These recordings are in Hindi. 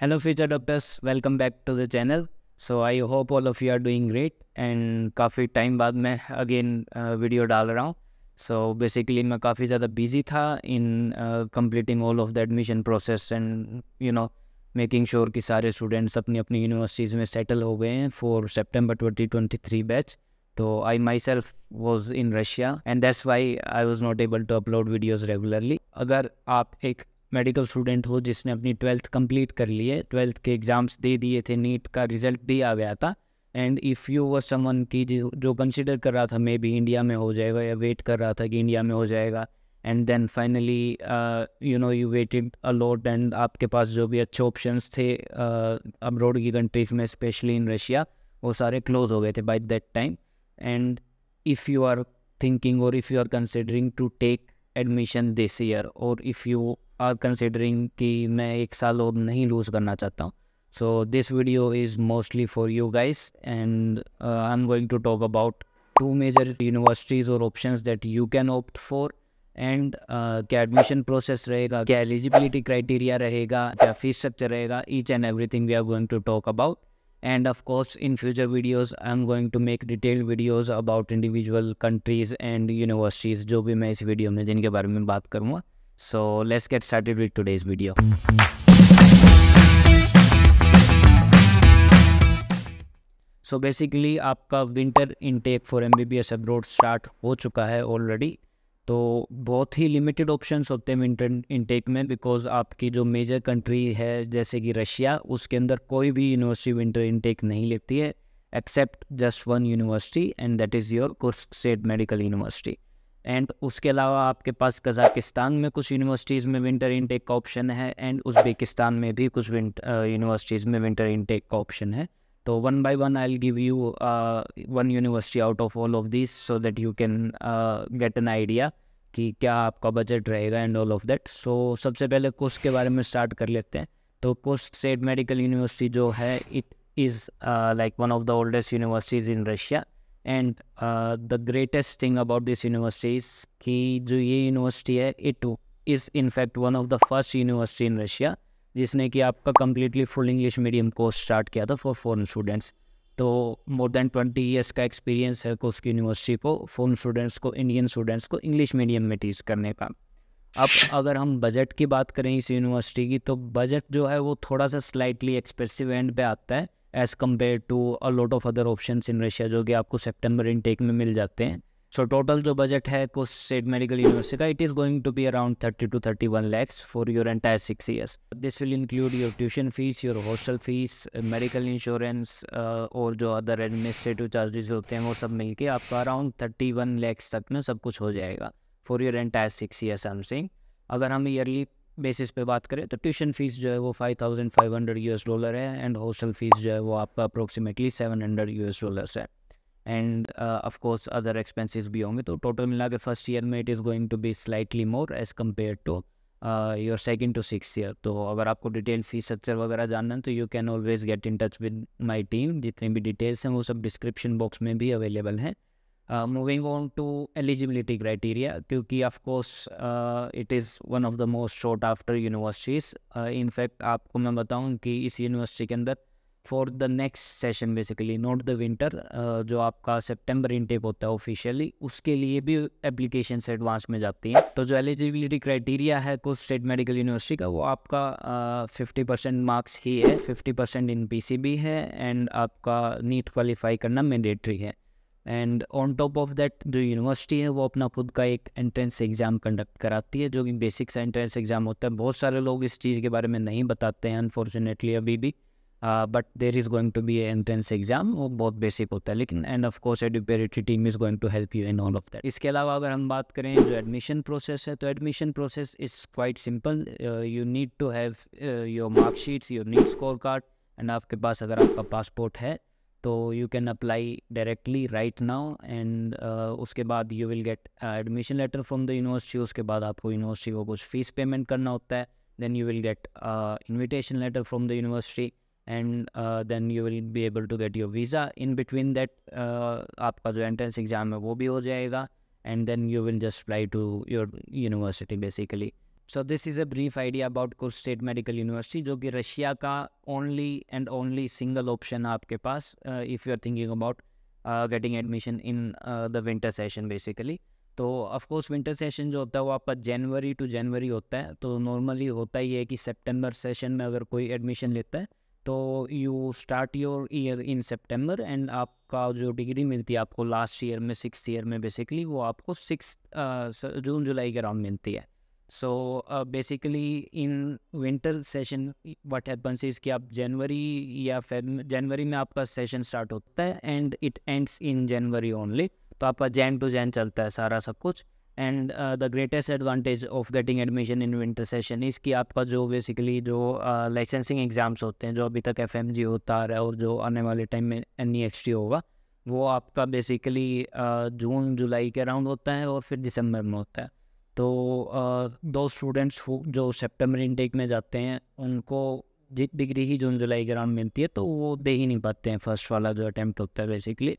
Hello future doctors welcome back to the channel so I hope all of you are doing great and काफ़ी टाइम बाद मैं अगेन वीडियो uh, डाल रहा हूँ सो बेसिकली मैं काफ़ी ज़्यादा बिजी था in completing all of the admission process and you know making sure कि सारे स्टूडेंट्स अपनी अपनी यूनिवर्सिटीज़ में सेटल हो गए हैं for September twenty twenty three batch तो I myself was in Russia and that's why I was not able to upload videos regularly अगर आप एक मेडिकल स्टूडेंट हो जिसने अपनी ट्वेल्थ कंप्लीट कर ली है ट्वेल्थ के एग्ज़ाम्स दे दिए थे नीट का रिजल्ट भी आ गया था and if you were someone की जो कंसिडर कर रहा था मे बी इंडिया में हो जाएगा या वेट कर रहा था कि इंडिया में हो जाएगा and then finally you know you waited a lot and आपके पास जो भी अच्छे ऑप्शन थे अब्रोड uh, की कंट्रीज में स्पेशली इन रशिया वो सारे क्लोज हो गए थे by that time and if you are thinking और if you are considering to take admission this year और इफ़ यू आर कंसिडरिंग कि मैं एक साल और नहीं लूज़ करना चाहता हूँ so this video is mostly for you guys and I am going to talk about two major universities और option that you can opt for and uh, क्या एडमिशन प्रोसेस रहेगा क्या एलिजिबिलिटी क्राइटेरिया रहेगा क्या फीस स्ट्रक्चर रहेगा each and everything we are going to talk about and of course in future videos i'm going to make detailed videos about individual countries and universities jo bhi main is video mein jinke bare mein baat karunga so let's get started with today's video so so basically आपका winter intake for M B B S abroad start हो चुका है ऑलरेडी तो बहुत ही लिमिटेड ऑप्शंस होते हैं विंटर इनटेक में बिकॉज आपकी जो मेजर कंट्री है जैसे कि रशिया उसके अंदर कोई भी यूनिवर्सिटी विंटर इनटेक नहीं लेती है except just one university and that is your Kursk state medical university and उसके अलावा आपके पास कज़ाकिस्तान में कुछ यूनिवर्सिटीज़ में विंटर इनटेक का ऑप्शन है एंड उज़्बेकिस्तान में भी कुछ यूनिवर्सिटीज़ uh, में विंटर इनटेक का ऑप्शन है तो one by one I give you one university out of all of this so that you can get an idea कि क्या आपका बजट रहेगा and all of that so सबसे पहले कोस्ट के बारे में स्टार्ट कर लेते हैं तो कोर्स स्टेट मेडिकल यूनिवर्सिटी जो है it is like one of the oldest universities in Russia and the greatest thing about this universities की जो ये यूनिवर्सिटी है it is in fact one of the first university in Russia जिसने कि आपका completely full English medium course start किया था फॉर फॉरन स्टूडेंट्स तो मोर देन ट्वेंटी ईयर्स का एक्सपीरियंस है की यूनिवर्सिटी को फॉरन स्टूडेंट्स को इंडियन स्टूडेंट्स को इंग्लिश मीडियम में टीच करने का अब अगर हम बजट की बात करें इस यूनिवर्सिटी की तो बजट जो है वो थोड़ा सा स्लाइटली एक्सपेंसिव एंड पे आता है as compare to a lot of other option in Russia जो कि आपको सेप्टेम्बर इनटेक में मिल जाते हैं सो टोटल जो बजट है कुछ स्टेट मेडिकल यूनिवर्सिटी का it is going to be around thirty to thirty one lakhs for your entire six years this will include your tuition fees your hostel fees medical insurance और जो अदर एडमिनिस्ट्रेटिव चार्जेस होते हैं वो सब के आपका अराउंड थर्टी वन लैक्स तक में सब कुछ हो जाएगा for your entire six years I am saying अगर हम ईयरली बेसिस पे बात करें तो ट्यूशन फीस जो है वो five thousand five hundred U S dollar है एंड हॉस्टल फीस जो है वो आपका approximately seven hundred U S dollar है एंड अफकोर्स अदर एक्सपेंसिस भी होंगे तो टोटल मिला के फर्स्ट ईयर में it is going to be slightly more as compare to your second to six year तो अगर आपको डिटेल फीस स्ट्रक्चर वगैरह जानना है तो you can always get in touch with my team जितनी भी डिटेल्स हैं वो सब डिस्क्रिप्शन बॉक्स में भी अवेलेबल हैं moving on to eligibility criteria क्योंकि of course it is one of the most sought after universities in fact आपको मैं बताऊँ कि इस यूनिवर्सिटी के अंदर for the next session basically not the winter जो आपका सेप्टेम्बर इनटेक होता है ऑफिशियली उसके लिए भी एप्लीकेशन एडवांस में जाती हैं तो जो एलिजिबिलिटी क्राइटेरिया है कुछ स्टेट मेडिकल यूनिवर्सिटी का वो आपका फिफ्टी परसेंट मार्क्स ही है fifty percent in P C है एंड आपका नीट क्वालिफाई करना मैंडेटरी है and on top of that जो यूनिवर्सिटी है वो अपना खुद का एक एंट्रेंस एग्ज़ाम कंडक्ट कराती है जो कि बेसिक सा एंट्रेंस एग्ज़ाम होता है बहुत सारे लोग इस चीज़ के बारे में नहीं बताते हैं अनफॉर्चुनेटली अभी भी but there is going to be entrance exam वो बहुत बेसिक होता है लेकिन एंड ऑफ कोर्स एडुपेरेटरी team is going to help you in all of that इसके अलावा अगर हम बात करें जो एडमिशन प्रोसेस है तो admission process is quite simple you need to have your marksheets your NEET score card and आपके पास अगर आपका पासपोर्ट है तो you can apply directly right now and उसके बाद you will get admission letter from the university उसके बाद आपको यूनिवर्सिटी को कुछ फीस पेमेंट करना होता है then you will get invitation letter from the university and then you will be able to get your visa in between that आपका जो एंट्रेंस एग्ज़ाम है वो भी हो जाएगा and then you will just apply to your university basically so this is a brief idea about Kursk state medical university जो कि रशिया का only and only single option है आपके पास if you are thinking about getting admission in the winter session basically तो ऑफकोर्स विंटर सेशन जो होता है वो आपका जनवरी टू जनवरी होता है तो नॉर्मली होता ही है कि सेप्टेम्बर सेशन में अगर कोई एडमिशन लेता है तो you start your year in September and आपका जो डिग्री मिलती है आपको लास्ट ईयर में सिक्स ईयर में बेसिकली वो आपको सिक्स जून जुलाई के अराउंड मिलती है so basically in winter session what happens is कि आप जनवरी या फेब जनवरी में आपका सेशन स्टार्ट होता है and it ends in January only तो आपका जैन टू जैन चलता है सारा सब कुछ and the greatest advantage of getting admission in winter session is कि आपका जो बेसिकली जो लाइसेंसिंग uh, एग्ज़ाम्स होते हैं जो अभी तक एफ एम जी होता आ रहा है और जो आने वाले टाइम में एन ई एक्स टी होगा वो आपका बेसिकली uh, जून जुलाई के अराउंड होता है और फिर दिसंबर में होता है तो दो uh, स्टूडेंट्स जो सेप्टेम्बर इनटेक में जाते हैं उनको डिग्री ही जून जुलाई के अराउंड मिलती है तो वो दे ही नहीं पाते हैं फर्स्ट वाला जो अटैम्प्ट होता है बेसिकली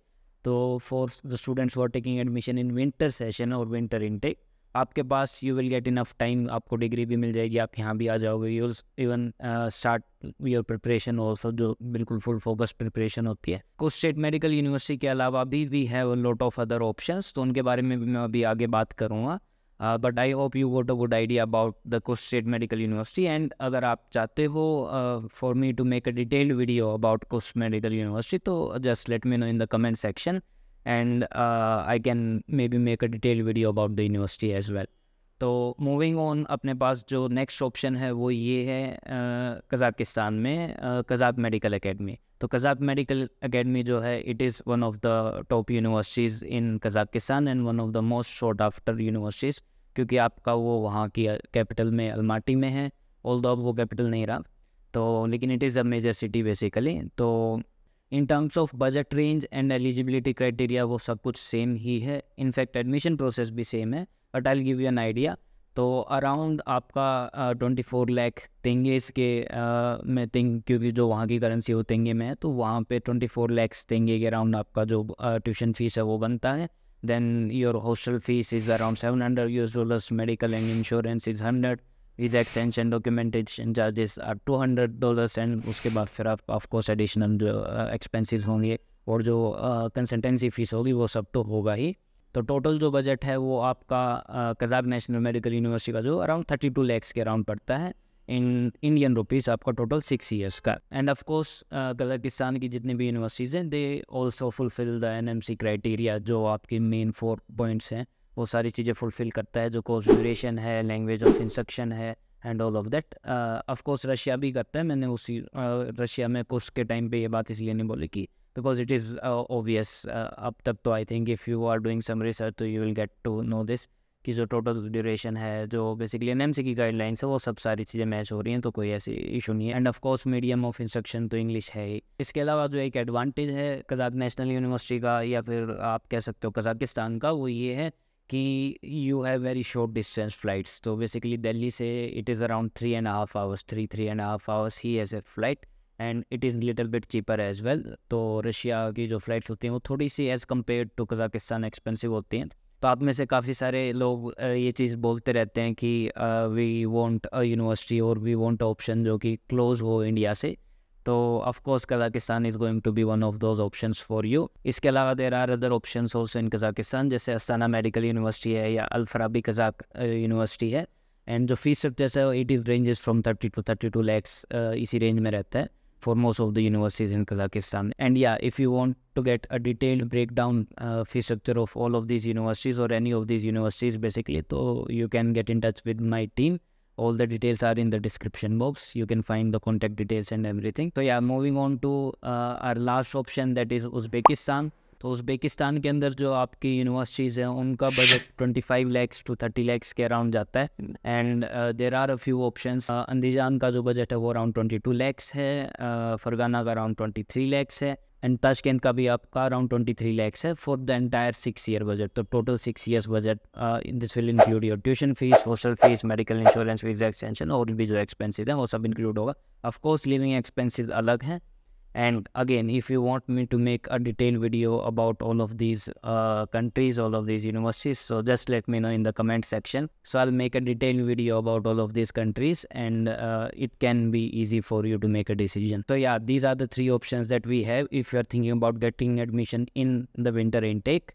तो for the students are taking admission in winter session और विंटर इनटेक आपके पास you will get enough time आपको डिग्री भी मिल जाएगी आप यहाँ भी आ जाओगे you even start your preparation सब जो बिल्कुल फुल फोकस प्रिपरेशन होती है कुछ स्टेट मेडिकल यूनिवर्सिटी के अलावा अभी भी है लॉट ऑफ अदर ऑप्शंस तो उनके बारे में भी मैं अभी आगे बात करूँगा Uh, but I hope you got a good idea about the Kursk state medical university and अगर आप चाहते हो for me to make a detailed video about Kursk medical university तो just let me know in the comment section and I can maybe make a detailed video about the university as well तो मूविंग ऑन अपने पास जो नेक्स्ट ऑप्शन है वो ये है कज़ाकिस्तान में कज़ाक मेडिकल एकेडमी तो कज़ाक मेडिकल एकेडमी जो है it is one of the top universities in Kazakhstan and one of the most sought after universities क्योंकि आपका वो वहाँ की कैपिटल में अलमाटी में है ऑल अब वो कैपिटल नहीं रहा तो लेकिन it is a major city basically तो in terms of budget range and eligibility criteria वो सब कुछ सेम ही है इनफैक्ट एडमिशन प्रोसेस भी सेम है but I give you an idea तो अराउंड आपका ट्वेंटी फोर लैख तेंगेस के मैं में क्योंकि जो वहाँ की करेंसी हो तेंगे में है तो वहाँ पे ट्वेंटी फोर लैक्स तेंगे के अराउंड आपका जो ट्यूशन फीस है वो बनता है then your hostel fees is around seven hundred your dollars medical and insurance is hundred is extension documentation charges are two hundred dollars and उसके बाद फिर आप ऑफकोर्स एडिशनल जो एक्सपेंसिस होंगे और जो कंसल्टेंसी फीस होगी वो सब तो होगा ही तो टोटल जो बजट है वो आपका कजाक नेशनल मेडिकल यूनिवर्सिटी का जो अराउंड थर्टी टू लैक्स के अराउंड पड़ता है इन इंडियन रुपीज़ आपका टोटल सिक्स ईयर्स का एंड ऑफ कोर्स कजाकिस्तान की जितनी भी यूनिवर्सिटीज़ हैं they also fulfil the N M C criteria जो आपके मेन फोर पॉइंट्स हैं वो सारी चीज़ें फुलफिल करता है जो कोर्स ड्यूरेशन है लैंग्वेज ऑफ इंस्ट्रक्शन है and all of that of course Russia भी करता है मैंने उसी uh, रशिया में कोर्स के टाइम पे ये बात इसलिए नहीं बोली कि because it is uh, obvious uh, up तक तो I think if you are doing some research तो you will get to know this कि जो टोटल ड्यूरेशन है जो बेसिकली एन की गाइडलाइंस है वो सब सारी चीज़ें मैच हो रही हैं तो कोई ऐसी इशू नहीं है and of course medium of instruction तो इंग्लिश है ही इसके अलावा जो एक एडवांटेज है कजाक नेशनल यूनिवर्सिटी का या फिर आप कह सकते हो कजाकिस्तान का वो ये है कि you have very short distance flights तो बेसिकली दिल्ली से it is around three and half hours three three and half hours ही as a flight and it is little bit cheaper as well तो रशिया की जो फ़्लाइट्स होती हैं वो थोड़ी सी as compare to Kazakhstan expensive होती हैं तो आप में से काफ़ी सारे लोग ये चीज़ बोलते रहते हैं कि वी वॉन्ट अ यूनिवर्सिटी और वी वॉन्ट ऑप्शन जो कि क्लोज हो इंडिया से तो of course Kazakhstan is going to be one of those option for you इसके अलावा there are other option also in Kazakhstan जैसे अस्ताना मेडिकल यूनिवर्सिटी है या अलफराबी कजाक यूनिवर्सिटी है एंड जो फीस स्ट्रक्चर है it is ranges from thirty to thirty two lakhs इसी रेंज में रहता है for most of the universities in Kazakhstan. And yeah, if you want to get a detailed breakdown uh, fee structure of all of these universities or any of these universities basically, so you can get in touch with my team. All the details are in the description box. You can find the contact details and everything. So yeah, moving on to uh, our last option that is Uzbekistan. तो उज़्बेकिस्तान के अंदर जो आपकी यूनिवर्सिटीज़ हैं उनका budget five lakhs to thirty lakhs के अराउंड जाता है and there are a few option Andijan का जो बजट है वो अराउंड टू लैक्स है uh, फरगाना का अराउंड थ्री लैक्स है एंड ताशकेंद का भी आपका अराउंड ट्वेंटी थ्री लैक्स है for the entire six year budget तो total six years budget this will include your tuition fees hostel fees medical insurance fees extension और भी जो एक्सपेंसिव हैं वो सब इंक्लूड होगा ऑफकोर्स लिविंग एक्सपेंसिज अलग हैं and again if you want me to make a detailed video about all of these uh, countries all of these universities so just let me know in the comment section so i'll make a detailed video about all of these countries and uh, it can be easy for you to make a decision so yeah these are the three options that we have if you're thinking about getting admission in the winter intake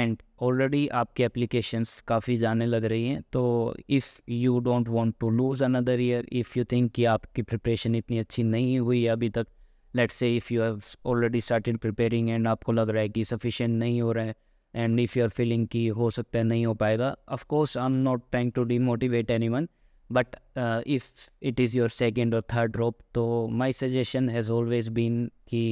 And already, आपके applications काफ़ी जाने लग रही हैं तो if you don't want to lose another year if you think कि आपकी प्रिपरेशन इतनी अच्छी नहीं हुई अभी तक let's say if you have already started preparing and आपको लग रहा है कि सफिशेंट नहीं हो रहा है and if you are feeling कि हो सकता है नहीं हो पाएगा of course I am not trying to demotivate anyone but if it is your second और थर्ड ड्रॉप तो my suggestion has always been कि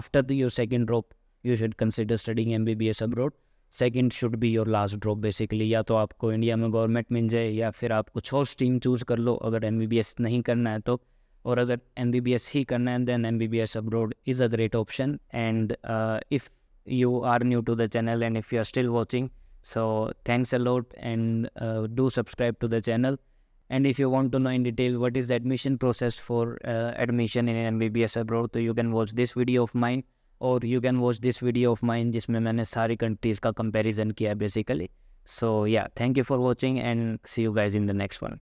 after the your second drop you should consider studying M B B S abroad second should be your last drop basically या तो आपको इंडिया में गवर्नमेंट मिल जाए या फिर आप कुछ और स्ट्रीम चूज़ कर लो अगर एम बी बी एस नहीं करना है तो और अगर एम बी बी एस ही करना है then M B B S abroad is a great option and if you are new to the channel and if you are still watching so thanks a a lot and do subscribe to the channel and if you want to know in detail what is admission process for admission in M B B S abroad तो you can watch this video of mine और you can watch this video of mine जिसमें मैंने सारी कंट्रीज़ का कंपेरिजन किया basically so yeah thank you for watching and see you guys in the next one